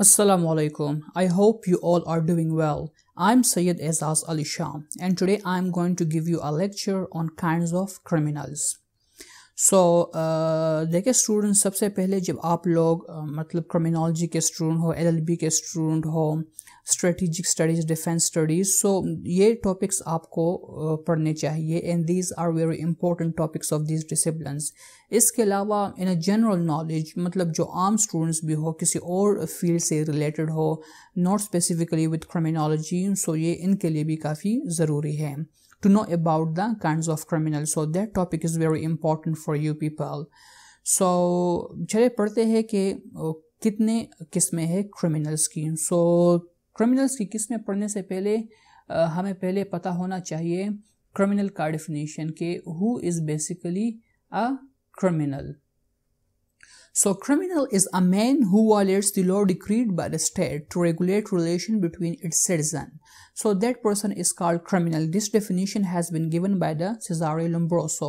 Assalamu alaikum. I hope you all are doing well. I'm Syed Azaz Ali Shah and today I'm going to give you a lecture on kinds of criminals. So so, uh, देखिए student सबसे पहले जब आप लोग मतलब criminology के student हो LLB के स्टूडेंट हो strategic studies defence studies so ये टॉपिक्स आपको पढ़ने चाहिए and these are very important topics of these discipline इसके अलावा इन अ जनरल नॉलेज मतलब जो आम स्टूडेंट्स भी हो किसी और फील्ड से रिलेटेड हो not specifically with criminology so ये इनके लिए भी काफ़ी ज़रूरी है to know about the kinds of criminals so that topic is very important for you people so चले पढ़ते हैं कि कितने किस्में हैं criminals की So criminals की किस्में पढ़ने से पहले हमें पहले पता होना चाहिए criminal का definition के who is basically a criminal. So criminal is a man who violates the law decreed by the state to regulate relation between its citizen. So that person is called criminal. This definition has been given by the Cesare Lombroso.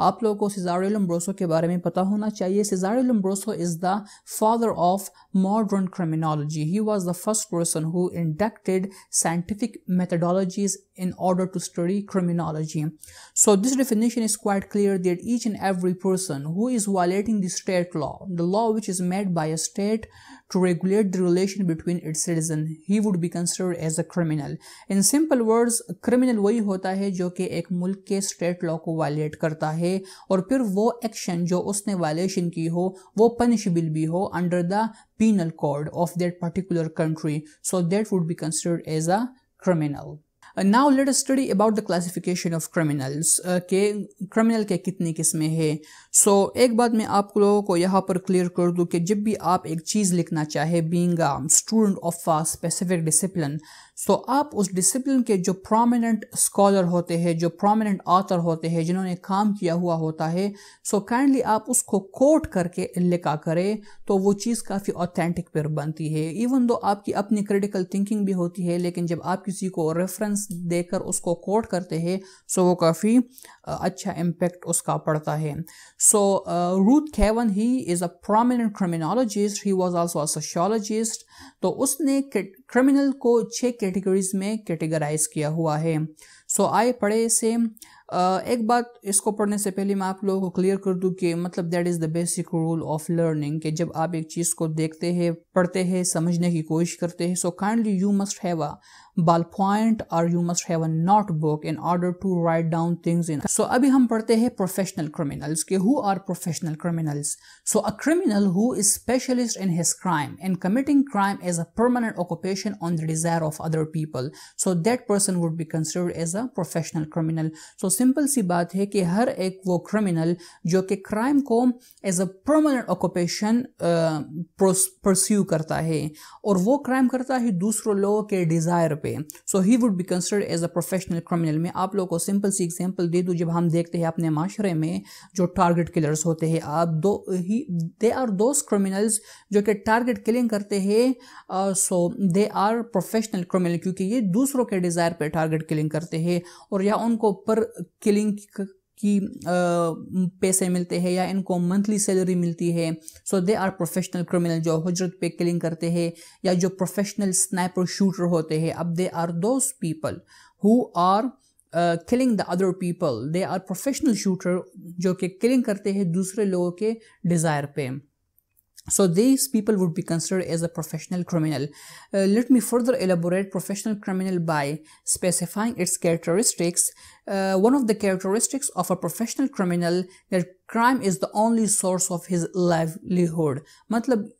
आप लोगों को Cesare Lombroso के बारे में पता होना चाहिए. Cesare Lombroso is the father of modern criminology. He was the first person who inducted scientific methodologies in order to study criminology. So this definition is quite clear that each and every person who is violating the state law the law which is made by a state to regulate the relation between its citizen he would be considered as a criminal in simple words criminal वही होता है जो कि एक मुल्क के state law को violet करता है और फिर वो एक्शन जो उसने वायलेशन की हो वो पनिशबल भी हो under the penal code of that particular country so that would be considered as a criminal now let study about the classification of classification uh, के क्रिमिनल के कितनी किस्में हैं so एक बात मैं आप लोगों को यहाँ पर क्लियर कर दूँ कि जब भी आप एक चीज़ लिखना चाहे being student of a specific discipline so तो so, आप उस डिसिप्लिन के जो प्रोमिनेंट स्कॉलर होते हैं जो प्रोमिनेंट ऑथर होते हैं जिन्होंने काम किया हुआ होता है सो so काइंडली आप उसको कोट करके लिखा करें तो वो चीज़ काफ़ी ऑथेंटिक पर बनती है इवन दो आपकी अपनी क्रिटिकल थिंकिंग भी होती है लेकिन जब आप किसी को रेफरेंस देकर उसको कोट करते हैं सो so वो काफ़ी अच्छा इम्पेक्ट उसका पड़ता है so Ruth Cavan he is a prominent criminologist he was also sociologist तो उसने क्रिमिनल को छः कैटेगरीज में कैटेगराइज किया हुआ है सो आए पढ़े से एक बात इसको पढ़ने से पहले मैं आप लोगों को क्लियर कर दूं कि मतलब that is the basic rule of learning कि जब आप एक चीज़ को देखते हैं पढ़ते हैं समझने की कोशिश करते हैं so kindly you must have a ballpoint or you must have a notebook in order to write down things in so abhi hum padhte hain professional criminals ke who are professional criminals so a criminal who is specialist in his crime and committing crime as a permanent occupation on the desire of other people so that person would be considered as a professional criminal so simple सी बात है कि हर एक वो criminal जो कि crime को as a permanent occupation pursue करता है और वो क्राइम करता है दूसरों लोगों के डिज़ायर पे so he would be considered as a professional criminal मैं आप लोगों को सिंपल सी एग्जांपल दे दूँ जब हम देखते हैं अपने माशरे में जो टारगेट किलर्स होते हैं आप दो he they are those criminals जो कि टारगेट किलिंग करते हैं so they are professional criminal क्योंकि ये दूसरों के डिज़ायर पर टारगेट किलिंग करते हैं और या उनको पर किलिंग कि पैसे मिलते हैं या इनको मंथली सैलरी मिलती है so they are professional criminal जो हजरत पे किलिंग करते हैं या जो प्रोफेशनल स्नैपर शूटर होते हैं अब they are those people who are killing the other people they are professional shooter जो कि किलिंग करते हैं दूसरे लोगों के डिज़ायर पे so these people would be considered as a professional criminal uh, let me further elaborate professional criminal by specifying its characteristics uh, one of the characteristics of a professional criminal that crime is the only source of his livelihood मतलब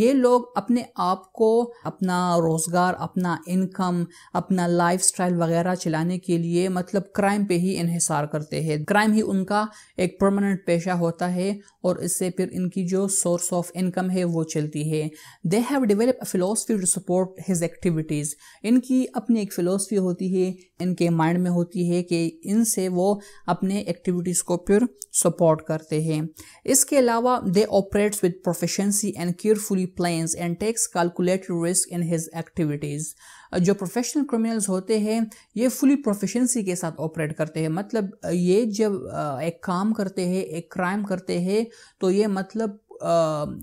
ये लोग अपने आप को अपना रोज़गार अपना income अपना लाइफस्टाइल वगैरह चलाने के लिए मतलब क्राइम पे ही इन्हिसार करते हैं क्राइम ही उनका एक परमानेंट पेशा होता है और इससे फिर इनकी जो सोर्स ऑफ इनकम है वो चलती है they have develop a philosophy to support his activities इनकी अपनी एक फ़िलोसफी होती है इनके माइंड में होती है कि इनसे वो अपने एक्टिविटीज़ को प्योर सपोर्ट करते हैं इसके अलावा they operates with proficiency and carefully plans and takes calculated risk in his activities जो प्रोफेशनल क्रिमिनल्स होते हैं ये फुली प्रोफेशनसी के साथ ऑपरेट करते हैं मतलब ये जब एक काम करते हैं एक क्राइम करते हैं तो ये मतलब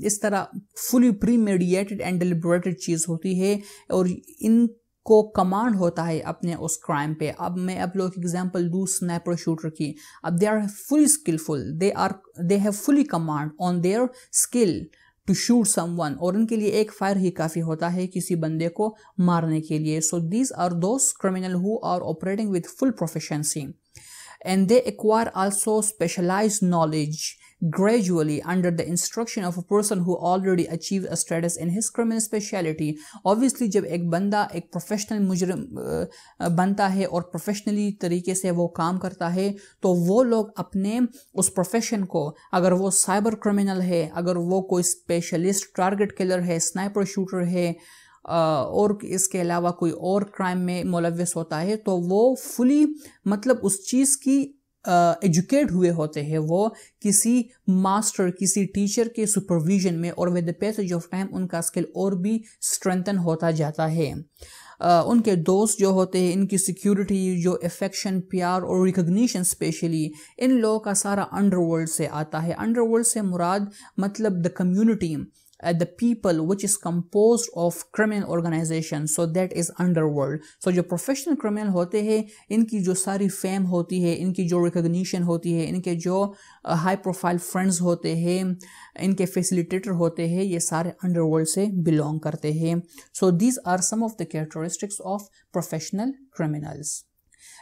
इस तरह fully premeditated and deliberated चीज़ होती है और इन को कमांड होता है अपने उस क्राइम पे अब मैं अब लोग एग्जांपल दूँ स्नैपर शूटर की अब they are fully skillful they are they have fully command on their skill to shoot someone और इनके लिए एक फायर ही काफ़ी होता है किसी बंदे को मारने के लिए so these are those criminal who are operating with full proficiency and they acquire also specialize knowledge gradually under the instruction of a person who already achieve a status in his criminal speciality obviously जब एक बंदा एक professional मुजरम बनता है और professionally तरीके से वो काम करता है तो वो लोग अपने उस प्रोफेशन को अगर वो साइबर क्रिमिनल है अगर वो कोई स्पेशलिस्ट टारगेट किलर है स्नाइपर शूटर है और इसके अलावा कोई और क्राइम में मुलविस होता है तो वो फुली मतलब उस चीज़ की एजुकेट uh, हुए होते हैं वो किसी मास्टर किसी टीचर के सुपरविजन में और with the passage of time उनका स्किल और भी स्ट्रेंथन होता जाता है Uh, उनके दोस्त जो होते हैं इनकी सिक्योरिटी जो अफेक्शन प्यार और रिकग्निशन स्पेशली इन लोगों का सारा अंडरवर्ल्ड से आता है अंडरवर्ल्ड से मुराद मतलब the community uh, the people which is composed of criminal organization so that is underworld so jo professional criminal hote hain inki jo sari fame hoti hai inki jo recognition hoti hai inke jo uh, high profile friends hote hain inke facilitator hote hain ye sare underworld se belong karte hain so these are some of the characteristics of professional criminals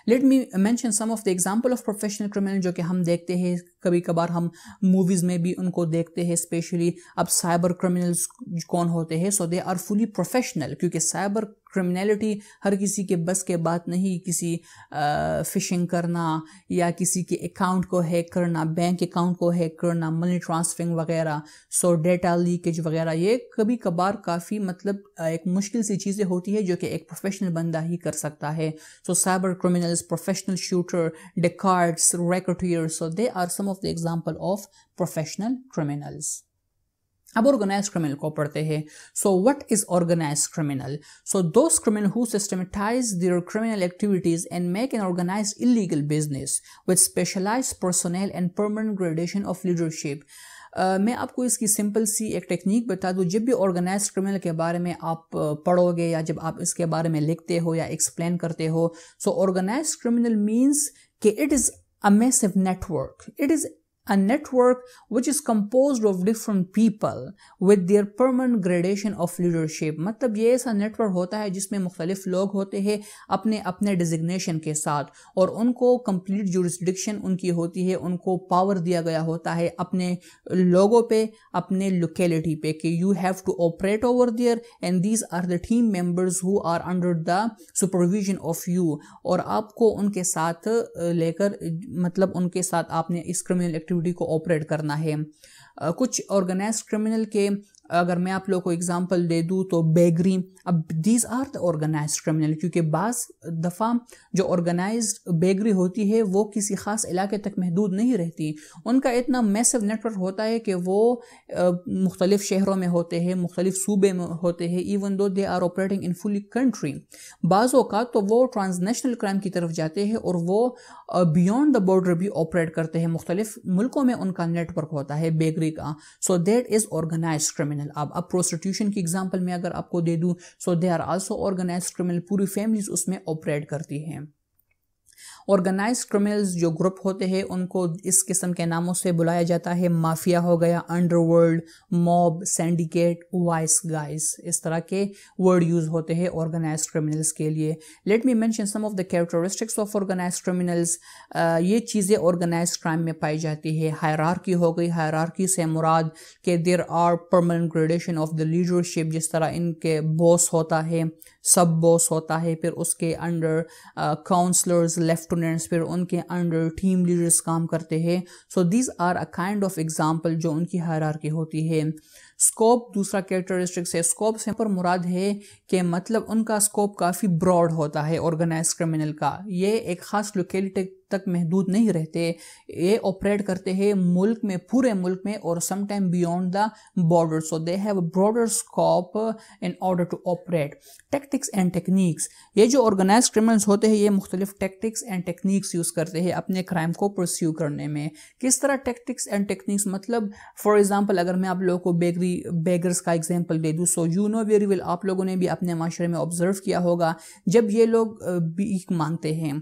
let me mention some of the example of professional criminal जो कि हम देखते हैं कभी कभार हम movies में भी उनको देखते हैं स्पेशली अब साइबर क्रिमिनल्स कौन होते हैं so they are fully professional क्योंकि साइबर क्रिमिनलिटी हर किसी के बस के बात नहीं किसी फिशिंग करना या किसी के अकाउंट को हैक करना बैंक अकाउंट को हैक करना मनी ट्रांसफरिंग वगैरह सो डेटा लीकेज वगैरह ये कभी कभार काफ़ी मतलब एक मुश्किल सी चीज़ें होती है जो कि एक प्रोफेशनल बंदा ही कर सकता है so cyber criminals professional shooter डिकार्ड्स racketeer so they are some of the example of professional criminals अब ऑर्गेनाइज क्रिमिनल को पढ़ते हैं so what is organize criminal so those criminal who systematize their criminal activities and make an organize illegal business with specialize personal and permanent gradation of leadership Uh, मैं आपको इसकी simple सी एक technique बता दूं जब भी ऑर्गेनाइज क्रिमिनल के बारे में आप पढ़ोगे या जब आप इसके बारे में लिखते हो या एक्सप्लेन करते हो सो ऑर्गेनाइज क्रिमिनल मींस कि it is a massive network it is a network which is composed of different people with their permanent gradation of leadership मतलब ये ऐसा network होता है जिसमें मुख्तलिफ लोग होते हैं अपने अपने designation के साथ और उनको complete jurisdiction उनकी होती है उनको power दिया गया होता है अपने लोगों पे अपने locality पे कि you have to operate over there and these are the team members who are under the supervision of you और आपको उनके साथ लेकर मतलब उनके साथ आपने इस criminal एक्टिविटी एक्टिविटी को ऑपरेट करना है कुछ ऑर्गेनाइज क्रिमिनल के अगर मैं आप लोगों को एग्जांपल दे दूँ तो बेगरी अब these are the organize criminal क्योंकि बाज़ दफ़ा जो ऑर्गेनाइज बेगरी होती है वो किसी ख़ास इलाके तक महदूद नहीं रहती उनका इतना मैसिव नेटवर्क होता है कि वो मुख्तलिफ़ शहरों में होते हैं मुख्तलिफ़ सूबे में होते हैं even though they are operating in fully country बाज़ों का तो वो ट्रांसनेशनल क्राइम की तरफ जाते हैं और वो बियॉन्ड द बॉर्डर भी ऑपरेट करते हैं मुख्तलिफ़ मुल्कों में उनका नेटवर्क होता है बेगरी का so that is organize criminal criminal अब अब प्रोस्टिट्यूशन की एग्जांपल में अगर आपको दे दूं so they are also organize criminal पूरी फैमिलीज उसमें ऑपरेट करती हैं ऑर्गेनाइज क्रिमिनल्स जो ग्रुप होते हैं उनको इस किस्म के नामों से बुलाया जाता है माफिया हो गया underworld mob syndicate vice guys इस तरह के वर्ड यूज होते हैं ऑर्गेनाइज क्रिमिनल्स के लिए let me mention some of the characteristics of organize criminals ये चीज़ें ऑर्गेनाइज क्राइम में पाई जाती है हायरार्की हो गई हायरार्की से मुराद के there are permanent gradation of the leadership जिस तरह इनके बॉस होता है सब बॉस होता है फिर उसके अंडर काउंसलर्स लेफ्टिनेंट्स फिर उनके अंडर टीम लीडर्स काम करते हैं so these are a kind of example जो उनकी की होती है स्कोप दूसरा कैरेक्टरिस्टिक्स है स्कोप से पर मुराद है कि मतलब उनका स्कोप काफ़ी ब्रॉड होता है ऑर्गेनाइज क्रिमिनल का ये एक ख़ास लोकेलिटी तक महदूद नहीं रहते ये ऑपरेट करते हैं मुल्क में पूरे मुल्क में और sometime beyond the border so they have broader scope in order to operate tactics and techniques ये जो ऑर्गेनाइज क्रिमिनल्स होते हैं ये मुख्तलिफ टेक्टिक्स एंड टेक्निक्स यूज़ करते हैं अपने क्राइम को प्रोस्यू करने में किस तरह टेक्टिक्स एंड टेक्निक्स मतलब फॉर एग्जाम्पल अगर मैं आप लोगों को बेगरी बेगर्स का एग्जाम्पल दे दूँ so you know very well आप लोगों ने भी अपने माशरे में ऑब्जर्व किया होगा जब ये लोग बीक मांगते हैं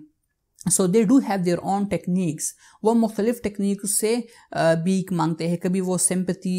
so they do have their own techniques वो मुख्तलिफ टेक्निक से बीक मांगते हैं कभी वो सिंपति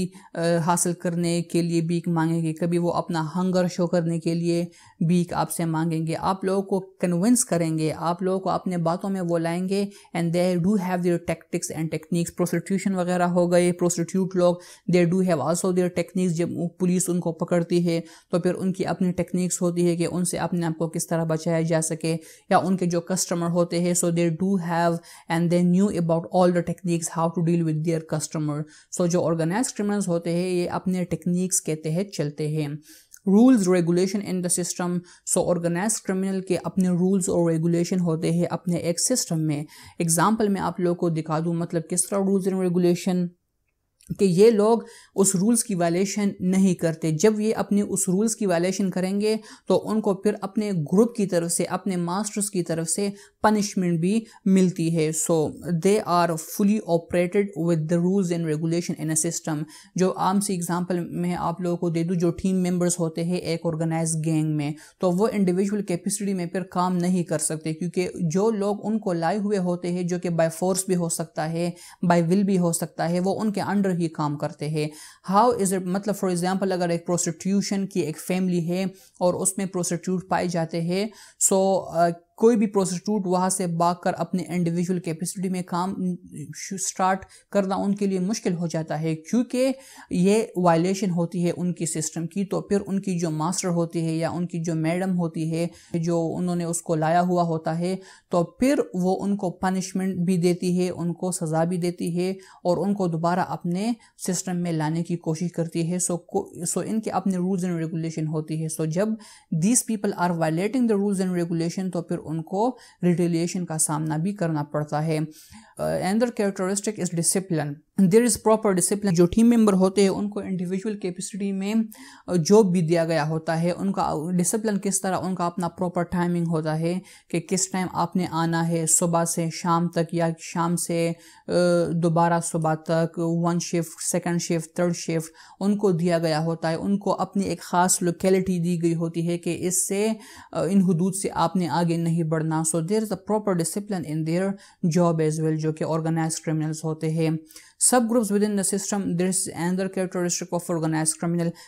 हासिल करने के लिए बीक मांगेंगे कभी वो अपना हंगर शो करने के लिए बीक आपसे मांगेंगे आप लोगों को कन्विंस करेंगे आप लोगों को अपने बातों में वो लाएंगे and they do have their tactics and techniques prostitution वगैरह हो गए प्रोस्टिट्यूट लोग they do have also their techniques जब पुलिस उनको पकड़ती है तो फिर उनकी अपनी टेक्निक्स होती है कि उनसे अपने आप को किस तरह बचाया जा सके या उनके जो कस्टमर होते हैं so they do have and they knew about all the techniques how to deal with their customer so jo organized criminals hote hain ye apne techniques ke तहत चलते हैं rules regulation in the system so organize criminal के अपने rules और regulation होते हैं अपने एक सिस्टम में एग्जाम्पल मैं आप लोगों को दिखा दूँ मतलब किस तरह रूल्स एंड रेगुलेशन कि ये लोग उस रूल्स की वायलेशन नहीं करते जब ये अपने उस रूल्स की वायलेशन करेंगे तो उनको फिर अपने ग्रुप की तरफ से अपने मास्टर्स की तरफ से पनिशमेंट भी मिलती है so they are fully operated with the rules and regulation in a system जो आम सी एग्जांपल मैं आप लोगों को दे दूँ जो टीम मेम्बर्स होते हैं एक ऑर्गेनाइज गैंग में तो वो इंडिविजुअल कैपेसिटी में फिर काम नहीं कर सकते क्योंकि जो लोग उनको लाए हुए होते हैं जो कि बाई फोर्स भी हो सकता है बाई विल भी हो सकता है वो उनके अंडर अंदर ही काम करते हैं हाउ इज़ इट मतलब फॉर एग्ज़ाम्पल अगर एक प्रोस्टिट्यूशन की एक फैमिली है और उसमें प्रोस्टिट्यूट पाए जाते हैं सो so, uh, कोई भी प्रोस्टिट्यूट वहाँ से कर अपने इंडिविजुअल कैपेसिटी में काम स्टार्ट करना उनके लिए मुश्किल हो जाता है क्योंकि ये वायलेशन होती है उनकी सिस्टम की तो फिर उनकी जो मास्टर होती है या उनकी जो मैडम होती है जो उन्होंने उसको लाया हुआ होता है तो फिर वो उनको पनिशमेंट भी देती है उनको सज़ा भी देती है और उनको दोबारा अपने सिस्टम में लाने की कोशिश करती है सो सो इनके अपने रूल्स एंड रेगुलेशन होती है सो जब these people are violating the rules and regulation तो फिर उनको रिटेलिएशन का सामना भी करना पड़ता है another characteristic is discipline there is proper discipline जो टीम मेंबर होते हैं उनको इंडिविजुअल कैपेसिटी में जॉब भी दिया गया होता है उनका डिसिप्लिन किस तरह उनका अपना प्रॉपर टाइमिंग होता है कि किस टाइम आपने आना है सुबह से शाम तक या शाम से दोबारा सुबह तक one shift second shift third shift उनको दिया गया होता है उनको अपनी एक ख़ास लोकेलिटी दी गई होती है कि इससे इन हदूद से आपने आगे नहीं बढ़ना so there is a proper discipline in their job as well जो कि ऑर्गेनाइज क्रिमिनल्स होते हैं subgroups within the system this is another of organize organized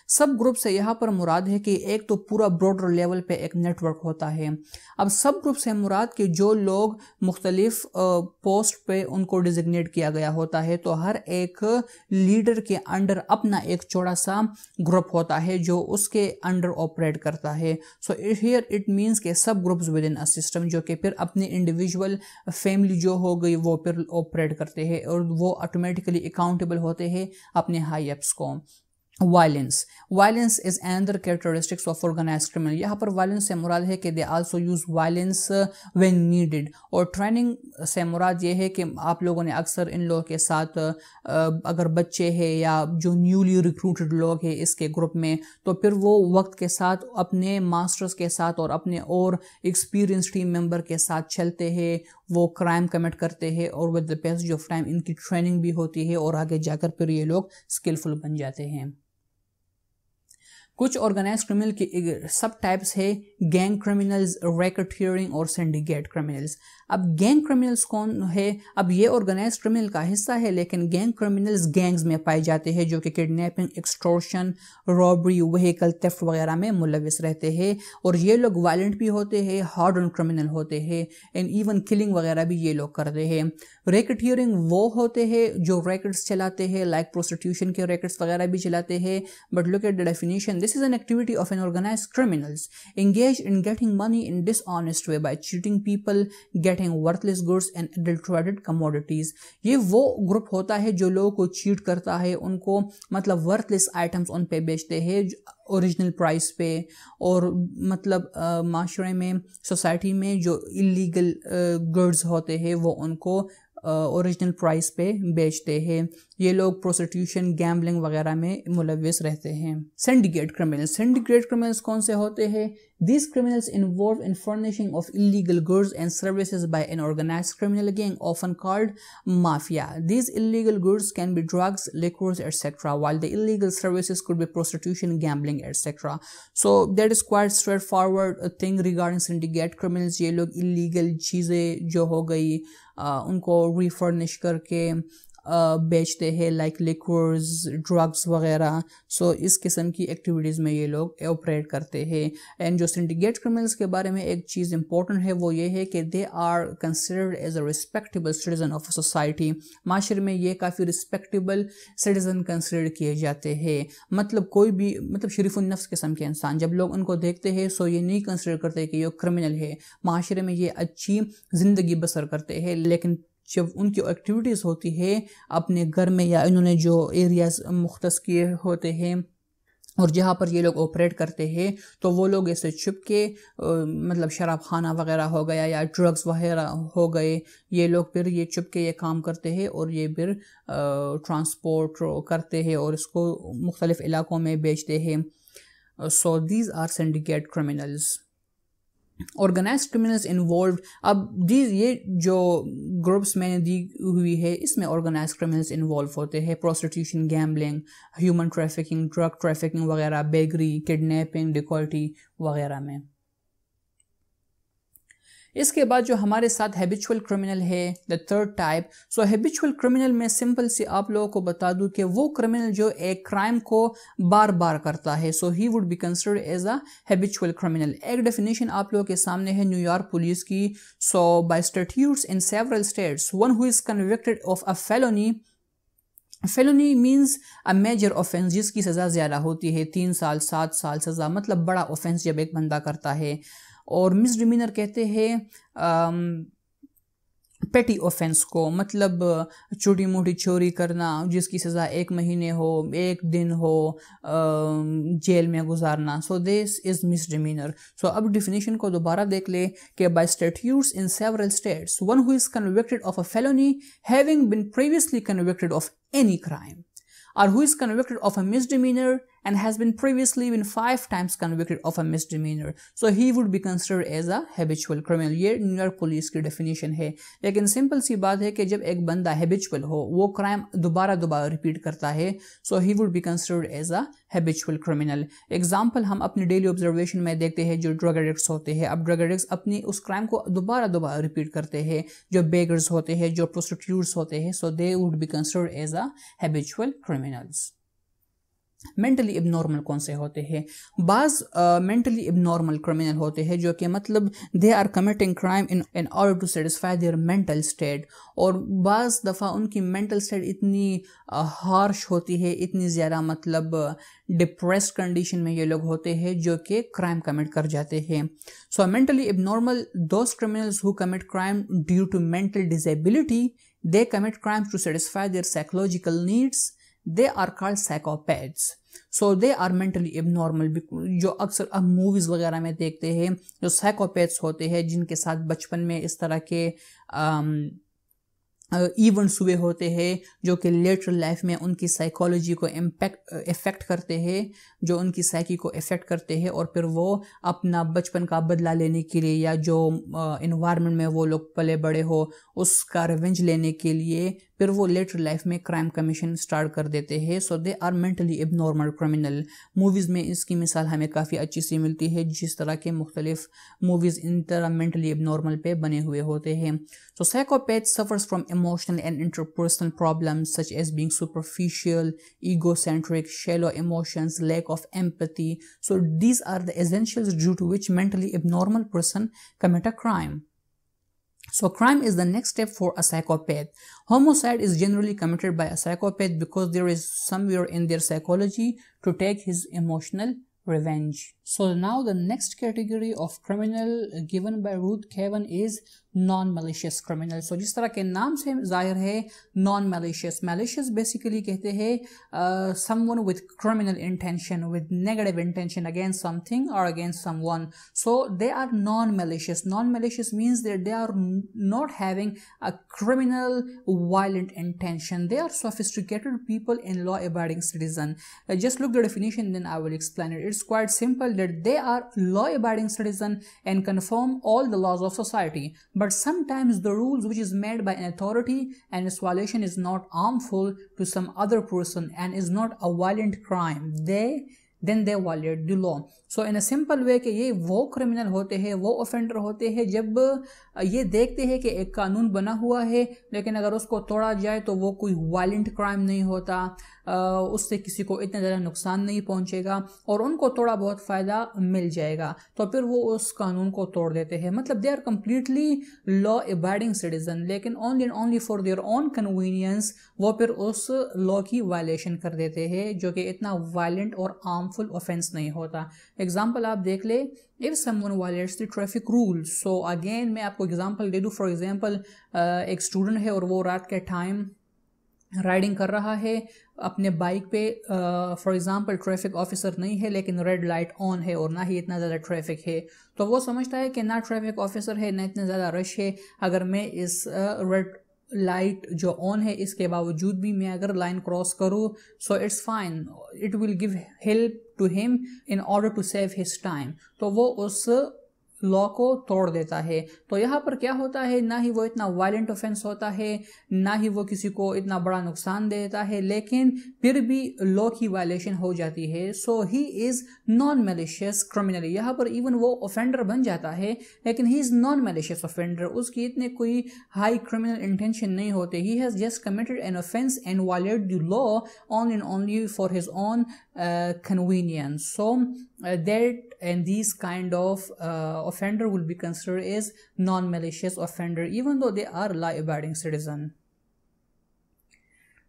sub subgroup से यहाँ पर मुराद है कि एक तो पूरा ब्रॉडर लेवल पे एक नेटवर्क होता है अब सब ग्रुप से मुराद कि जो लोग मुख्तलिफ पोस्ट पे उनको डिजिग्नेट किया गया होता है तो हर एक लीडर के अंडर अपना एक छोटा सा ग्रुप होता है जो उसके अंडर ऑपरेट करता है सो हियर इट मीन्स के subgroup within a system जो कि फिर अपने इंडिविजुअल फैमिली जो हो गई वो फिर ऑपरेट करते हैं और वो ऑटोमेटिक बेसिकली अकाउंटेबल होते हैं अपने हाई एप्स को violence violence is another characteristics of organize criminal यहाँ पर वायलेंस से मुराद है कि they also use violence when needed और ट्रेनिंग से मुराद ये है कि आप लोगों ने अक्सर इन लोगों के साथ uh, uh, अगर बच्चे हैं या जो न्यूली रिक्रूटेड लोग हैं इसके ग्रुप में तो फिर वो वक्त के साथ अपने मास्टर्स के साथ और अपने और एक्सपीरियंस टीम मेम्बर के साथ चलते हैं वो क्राइम कमिट करते हैं और with the passage of time इनकी ट्रेनिंग भी होती है और आगे जाकर फिर ये लोग स्किलफुल बन जाते हैं कुछ ऑर्गेनाइज क्रिमिनल के सब टाइप्स है गैंग क्रिमिनल्स रैकेटियरिंग और सिंडिकेट क्रिमिनल्स अब गैंग क्रिमिनल्स कौन है अब ये ऑर्गेनाइज क्रिमिनल का हिस्सा है लेकिन गैंग क्रिमिनल्स गैंग्स में पाए जाते हैं जो कि kidnapping extortion robbery vehicle theft वगैरह में मुलविस रहते हैं और ये लोग वायलेंट भी होते हैं हार्ड ऑन क्रिमिनल होते हैं एंड इवन किलिंग वगैरह भी ये लोग करते हैं रैकेटियरिंग वो होते हैं जो रैकेट्स चलाते हैं लाइक प्रोस्टिट्यूशन के रैकेट्स वगैरह भी चलाते हैं but look at the definition This is an activity of an organized criminals engaged in getting money in dishonest way by cheating people, getting worthless goods and adulterated commodities. ये वो group होता है जो लोगों को चीट करता है उनको मतलब वर्थलेस आइटम्स उन पे बेचते हैं ओरिजिनल प्राइस पे और मतलब माशरे में सोसाइटी में जो इलीगल गुड्स होते हैं वो उनको ओरिजिनल प्राइस पे बेचते हैं ये लोग प्रोस्टिट्यूशन गैम्बलिंग वगैरह में मुलविस रहते हैं सेंडिकेट क्रिमिनल्स सेंडिकेट क्रिमिनल्स कौन से होते हैं These criminals involved in furnishing of illegal goods and services by an organized criminal gang often called mafia. These illegal goods can be drugs, liquors, etc. while the illegal services could be prostitution, gambling, etc. So that is quite straightforward uh, thing regarding syndicate criminals. These illegal things which have been उनको refurnish बेचते हैं like liquors drugs वगैरह सो इस किस्म की activities में ये लोग ऑपरेट करते हैं एंड जो सिंडिकेट क्रिमिनल्स के बारे में एक चीज़ इंपॉर्टेंट है वो ये है कि they are considered as a respectable citizen of society माशरे में ये काफ़ी रिस्पेक्टेबल सिटीज़न कंसिडर किए जाते हैं मतलब कोई भी मतलब शरीफुलनफ्स किस्म के इंसान जब लोग उनको देखते हैं सो ये नहीं कंसिडर करते कि ये क्रिमिनल है माशरे में ये अच्छी ज़िंदगी बसर करते हैं लेकिन जब उनकी एक्टिविटीज़ होती है अपने घर में या इन्होंने जो एरियाज़ मुख्त किए होते हैं और जहाँ पर ये लोग ऑपरेट करते हैं तो वो लोग ऐसे छुप के मतलब शराब खाना वगैरह हो गया या ड्रग्स वगैरह हो गए ये लोग फिर ये छुप के ये काम करते हैं और ये फिर ट्रांसपोर्ट करते हैं और इसको मुख्तलिफ़ इलाकों में बेचते हैं so these are syndicate criminals organize criminals involve अब दी ये जो ग्रुप्स मैंने दी हुई है इसमें ऑर्गेनाइज क्रिमिनल्स इन्वॉल्व होते हैं prostitution gambling human trafficking drug trafficking वगैरह बेगरी किडनेपिंग डिकॉल्टी वगैरह में इसके बाद जो हमारे साथ हैबिचुअल क्रिमिनल है the third type so habitual criminal में सिंपल से आप लोगों को बता दूं कि वो क्रिमिनल जो एक क्राइम को बार बार करता है so he would be considered as a habitual criminal एक डेफिनेशन आप लोगों के सामने है न्यूयॉर्क पुलिस की so by statutes in several states one who is convicted of a felony felony means a major offence जिसकी सज़ा ज़्यादा होती है तीन साल सात साल सज़ा मतलब बड़ा ऑफेंस जब एक बंदा करता है और मिस डिमिनर कहते हैं पेटी um, ऑफेंस को मतलब uh, छोटी मोटी चोरी करना जिसकी सज़ा एक महीने हो एक दिन हो um, जेल में गुजारना so this is misdemeanour so अब डिफिनेशन को दोबारा देख ले कि by statutes in several states one who is convicted of a felony having been previously convicted of any crime और who is convicted of a misdemeanour and has been previously been five times convicted of a misdemeanor so he would be considered as a habitual criminal ये New York police की definition है लेकिन simple सी बात है कि जब एक बंदा हैबिचुअल हो वो क्राइम दोबारा दोबारा रिपीट करता है so he would be considered as a habitual criminal example हम अपने डेली ऑब्जर्वेशन में देखते हैं जो ड्रग एडिक्ट्स होते हैं अब ड्रग एडिक्ट्स अपनी उस क्राइम को दोबारा दोबारा रिपीट करते हैं जो बेगर्स होते हैं जो प्रोस्टिट्यूट्स होते हैं so they would be considered as a habitual criminals mentally abnormal कौन से होते हैं बाज मेंटली अब नॉर्मल क्रिमिनल होते हैं जो कि मतलब they are committing crime in in order to satisfy their mental state और बाज़ दफ़ा उनकी मेंटल स्टेट इतनी हार्श uh, होती है इतनी ज़्यादा मतलब डिप्रेस कंडीशन में ये लोग होते हैं जो कि क्राइम कमिट कर जाते हैं so mentally abnormal those criminals who commit crime due to mental disability they commit crime to satisfy their psychological needs they are called psychopaths so they are mentally abnormal अक्सर अब movies वगैरह में देखते हैं जो psychopaths होते हैं जिनके साथ बचपन में इस तरह के um, इवेंट्स हुए होते हैं जो कि लेटर लाइफ में उनकी साइकोलॉजी को इम्पैक्ट इफ़ेक्ट करते हैं जो उनकी साइकी को इफ़ेक्ट करते हैं और फिर वो अपना बचपन का बदला लेने के लिए या जो इन्वायरमेंट में वो लोग पले बड़े हो उसका रिवेंज लेने के लिए फिर वो लेटर लाइफ में क्राइम कमीशन स्टार्ट कर देते हैं so they are mentally abnormal criminal movies में इसकी मिसाल हमें काफ़ी अच्छी सी मिलती है जिस तरह के मुख्तलिफ मूवीज़ इन तरह मेंटली इब नॉर्मल पे बने हुए होते हैं So psychopath suffers from emotional and interpersonal problems such as being superficial, egocentric, shallow emotions, lack of empathy. So these are the essentials due to which mentally abnormal person commit a crime. So crime is the next step for a psychopath. Homicide is generally committed by a psychopath because there is somewhere in their psychology to take his emotional revenge. So now the next category of criminal given by Ruth Kevin is non-malicious criminal. So जिस तरह के नाम से जाहिर है non-malicious. Malicious basically कहते हैं uh, someone with criminal intention, with negative intention against something or against someone. So they are non-malicious. Non-malicious means that they are not having a criminal violent intention. They are sophisticated people and law-abiding citizen. Uh, just look the definition then I will explain it. It's quite simple that they are law-abiding citizen and conform all the laws of society. But sometimes the rules which is made by an authority and its violation is not harmful to some other person and is not a violent crime. They then they violate the law so in a simple way कि ये वो criminal होते हैं वो offender होते हैं जब ये देखते हैं कि एक कानून बना हुआ है लेकिन अगर उसको तोड़ा जाए तो वो कोई वायलेंट क्राइम नहीं होता उससे किसी को इतना ज़्यादा नुकसान नहीं पहुँचेगा और उनको थोड़ा बहुत फ़ायदा मिल जाएगा तो फिर वो उस कानून को तोड़ देते हैं मतलब they are completely law abiding citizen लेकिन only and only for their own convenience वो फिर उस लॉ की वायलेशन कर देते हैं जो कि इतना वायलेंट और आम हार्मफुल ऑफेंस नहीं होता एग्जाम्पल आप देख ले if someone violates the traffic rule so again मैं आपको एग्जाम्पल दे दूँ फॉर एग्जाम्पल एक स्टूडेंट है और वो रात के टाइम राइडिंग कर रहा है अपने बाइक पे फॉर एग्जांपल ट्रैफिक ऑफिसर नहीं है लेकिन रेड लाइट ऑन है और ना ही इतना ज़्यादा ट्रैफिक है तो वो समझता है कि ना ट्रैफिक ऑफिसर है ना इतना ज़्यादा रश है अगर मैं इस रेड uh, लाइट जो ऑन है इसके बावजूद भी मैं अगर लाइन क्रॉस करूँ so it's fine it will give help to him in order to save his time तो वो उस लॉ को तोड़ देता है तो यहाँ पर क्या होता है ना ही वो इतना वायलेंट ऑफेंस होता है ना ही वो किसी को इतना बड़ा नुकसान देता है लेकिन फिर भी लॉ की वायलेशन हो जाती है so he is non malicious criminal यहाँ पर इवन वो ऑफेंडर बन जाता है लेकिन he is non malicious offender उसकी इतने कोई हाई क्रिमिनल इंटेंशन नहीं होते he has just committed an offence and violate the law on and only for his own convenience so uh, that and these kind of uh, offender will be considered as non-malicious offender even though they are law-abiding citizen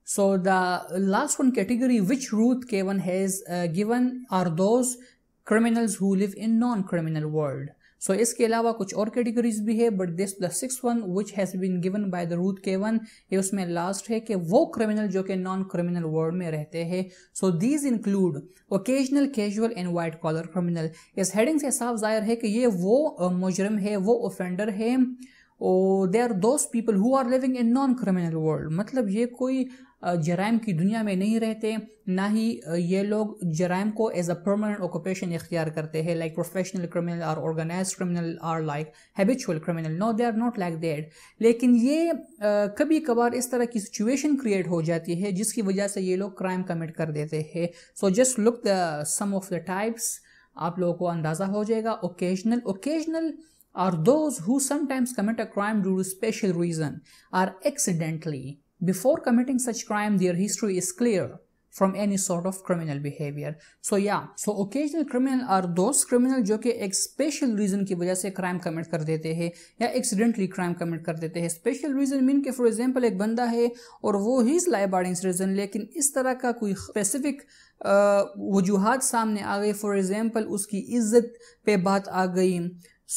so the last one category which ruth Kavan has uh, given are those criminals who live in non-criminal world so so, इसके अलावा कुछ और categories भी है but this the six one which has been given by the Ruth Cavan ये उसमें last है कि वो क्रिमिनल जो कि नॉन क्रिमिनल वर्ल्ड में रहते हैं so these include occasional casual and white collar criminal इस हेडिंग से साफ जाहिर है कि ये वो मुजरम है वो ऑफेंडर है oh they are those people who are living in non criminal world मतलब ये कोई जराइम की दुनिया में नहीं रहते ना ही ये लोग जराइम को एज अ परमानेंट ऑक्यूपेशन इख्तियार करते हैं like professional criminal or organise criminal or like habitual criminal no they are not like that लेकिन ये कभी कभार इस तरह की सिचुएशन क्रिएट हो जाती है जिसकी वजह से ये लोग क्राइम कमिट कर देते हैं so just look the some of the types आप लोगों को अंदाज़ा हो जाएगा occasional occasional are those who sometimes commit a crime due to special reason or Before committing such crime, their history is clear from any sort of criminal behavior. So yeah, so occasional criminal are those criminal jo ke ek special reason ki wajah se crime commit kar dete हैं ya accidentally crime commit kar dete हैं special reason mean ke for example ek banda hai aur wo he is lie abiding citizen lekin is tarah ka koi specific वजूहत samne aa gaye for example uski izzat pe baat aa gayi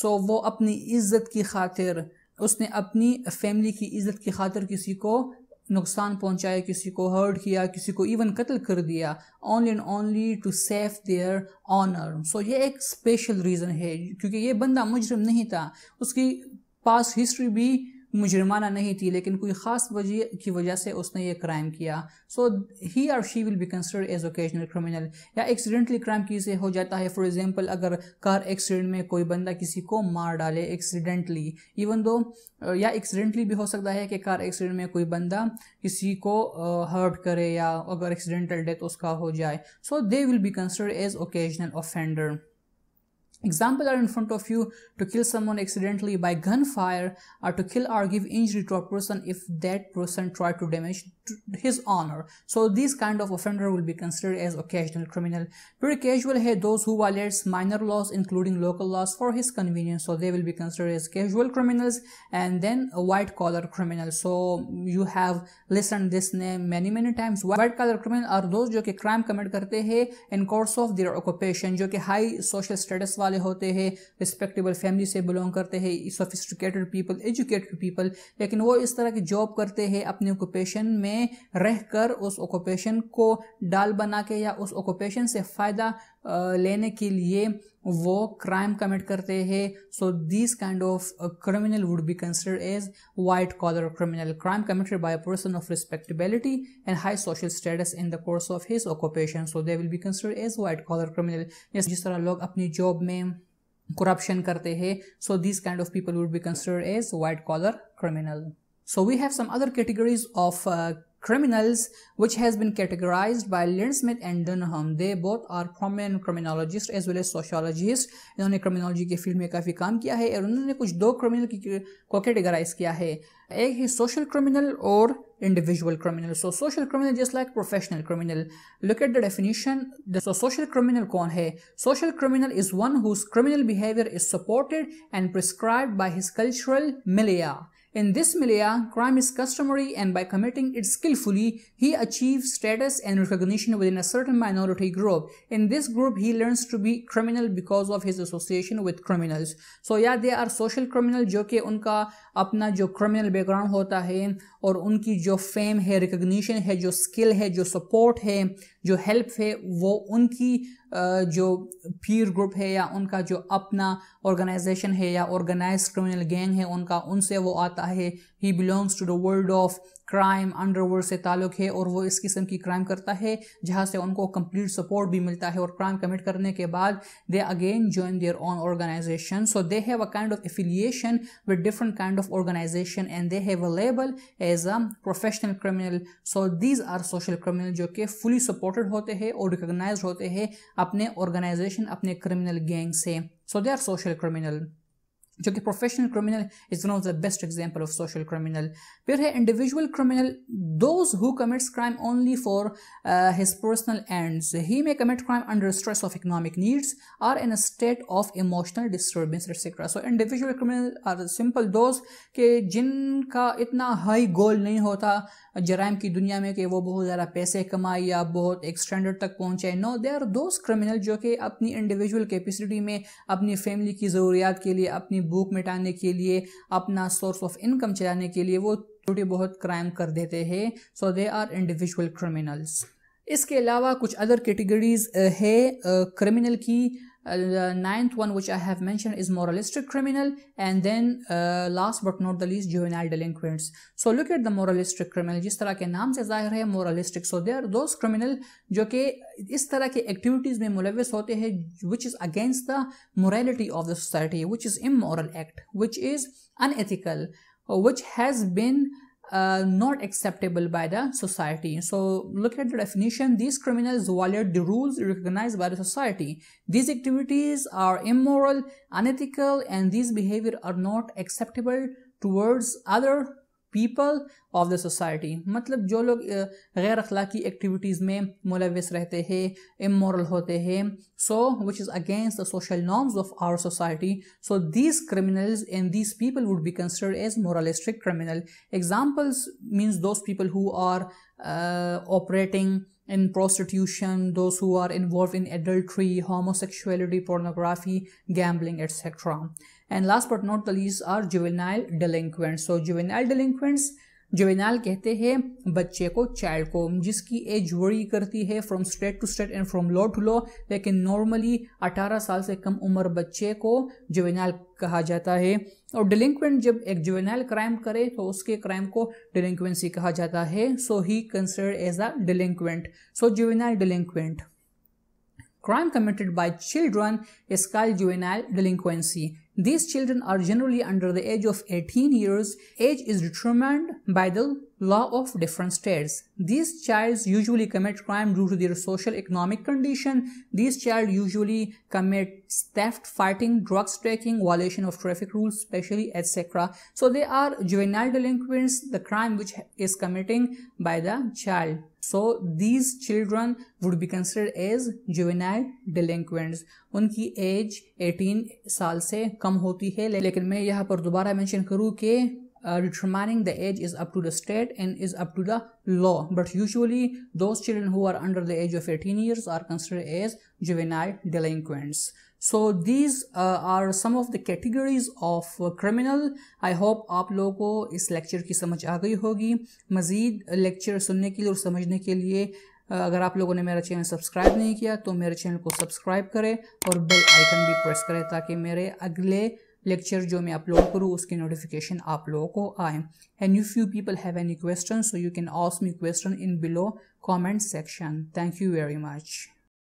so wo apni izzat ki khatir उसने अपनी family की इज़्ज़त की खातिर किसी को नुकसान पहुंचाया किसी को हर्ट किया किसी को इवन कत्ल कर दिया only and only to save their honour so ये एक स्पेशल रीज़न है क्योंकि ये बंदा मुजरम नहीं था उसकी पास हिस्ट्री भी मुजरमाना नहीं थी लेकिन कोई ख़ास वजह की वजह से उसने ये क्राइम किया सो ही और she will be considered as occasional criminal या एक्सीडेंटली क्राइम से हो जाता है फॉर एग्जांपल अगर कार एक्सीडेंट में कोई बंदा किसी को मार डाले एक्सीडेंटली इवन दो या एक्सीडेंटली भी हो सकता है कि कार एक्सीडेंट में कोई बंदा किसी को हर्ट uh, करे या अगर एक्सीडेंटल डेथ उसका हो जाए so they will be considered as occasional offender Example are in front of you to kill someone accidentally by gunfire or to kill or give injury to a person if that person tried to damage his honor. So these kind of offender will be considered as occasional criminal. Very casual here those who violates minor laws including local laws for his convenience. So they will be considered as casual criminals and then a white collar criminal. So you have listened this name many many times. White collar criminal are those who commit crime commit in course of their occupation जो कि high social status वाले होते हैं respectable family से belong करते हैं sophisticated people educated people लेकिन वो is तरह की job करते हैं अपने occupation में रहकर उस ऑक्यूपेशन को डाल बना के या उस ऑक्यूपेशन से फ़ायदा लेने के लिए वो क्राइम कमिट करते हैं so this kind of criminal would be consider as white collar criminal crime committed by a person of respectability and high social status in the course of his occupation so they will be consider as white collar criminal जिस तरह लोग अपनी job में corruption करते हैं so this kind of people would be consider as white collar criminal So we have some other categories of uh, criminals which has been categorized by Lindsmith and Dunham. They both are prominent criminologists as well as sociologists. इन्होंने criminology के field में काफ़ी काम किया है और उन्होंने कुछ दो criminal को categorize किया है एक ही social criminal और individual criminal. So social criminal just like professional criminal. Look at the definition. So social criminal कौन है? Social criminal is one whose criminal behavior is supported and prescribed by his cultural milieu. In this milieu, crime is customary and by committing it skillfully, he achieves status and recognition within a certain minority group. In this group, he learns to be criminal because of his association with criminals. So yeah, they are social criminal जो कि their criminal background और उनकी जो fame है recognition है जो skill है जो सपोर्ट है जो हेल्प है वो उनकी जो पीर ग्रुप है या उनका जो अपना ऑर्गेनाइजेशन है या ऑर्गेनाइज क्रिमिनल गैंग है उनका उनसे वो आता है he belongs to the world of crime underworld से ताल्लुक़ है और वो इस किस्म की क्राइम करता है जहाँ से उनको कंप्लीट सपोर्ट भी मिलता है और क्राइम कमिट करने के बाद they again join their own organisation so they have a kind of affiliation with different kind of organisation and they have a label as a professional criminal so these are social criminal जो कि fully supported होते हैं और recognise होते हैं अपने organisation अपने criminal gang से so they are social criminal जो कि professional criminal is one of the best example of social criminal फिर है individual criminal those who commits crime only for his personal ends he may commit crime under stress of economic needs or in a state of emotional disturbance etcetera so individual criminal are simple those के जिनका इतना high गोल नहीं होता जराइम की दुनिया में कि वो बहुत ज़्यादा पैसे कमाए या बहुत एक स्टैंडर्ड तक पहुँचे no they are those criminal जो कि अपनी इंडिविजुअल कैपेसिटी में अपनी फैमिली की ज़रूरियात के लिए अपनी भूख मिटाने के लिए अपना सोर्स ऑफ इनकम चलाने के लिए वो छोटे बहुत क्राइम कर देते हैं so they are individual criminals इसके अलावा कुछ अदर कैटेगरीज है क्रिमिनल की uh, the ninth one which I have mentioned is moralistic criminal and then uh, last but not the least juvenile delinquents. So look at the moralistic criminal जिस तरह के नाम से जाहिर है moralistic so there are those criminal जो कि इस तरह activities which is against the morality of the society which is immoral act which is unethical which has been uh, not acceptable by the society. So look at the definition. These criminals violate the rules recognized by the society. These activities are immoral, unethical, and these behavior are not acceptable towards other people of the society मतलब जो लोग गैर अखलाकी activities में मुलविस रहते हैं immoral होते हैं so which is against the social norms of our society so these criminals and these people would be considered as moralistic criminal examples means those people who are operating in prostitution, those who are involved in adultery, homosexuality, pornography, gambling, etc. And last but not the least are juvenile delinquents. So juvenile delinquents juvenile कहते हैं बच्चे को child को जिसकी as vary करती है from state to state and from law to law लेकिन normally 18 साल से कम उम्र बच्चे को जुवेनाल कहा जाता है और डिलिंक्वेंट जब एक जुवेनाइल क्राइम करे तो उसके क्राइम को डिलिंक्वेंसी कहा जाता है so he considered as a delinquent so juvenile delinquent crime committed by children इसका juvenile delinquency These children are generally under the age of 18 years. Age is determined by the law of different states. These childs usually commit crime due to their social economic condition. These child usually commit theft, fighting, drugs taking, violation of traffic rules, especially etc. So they are juvenile delinquents, the crime which is committing by the child. So these children would be considered as juvenile delinquents. उनकी age 18 साल से कम होती है लेकिन मैं यहाँ पर दोबारा मेंशन करूँ कि determining the age is up to the state and is up to the law but usually those children who are under the age of eighteen years are consider as juvenile delinquents so these are some of the categories of criminal I hope आप लोगों को इस lecture की समझ आ गई होगी मज़ीद lecture सुनने के लिए और समझने के लिए अगर आप लोगों ने मेरा चैनल सब्सक्राइब नहीं किया तो मेरे चैनल को सब्सक्राइब करें और बेल आइकन भी प्रेस करें ताकि मेरे अगले लेक्चर जो मैं अपलोड करूँ उसकी नोटिफिकेशन आप लोगों को आए and you few people have any question so you can ask me question in below comment section thank you very much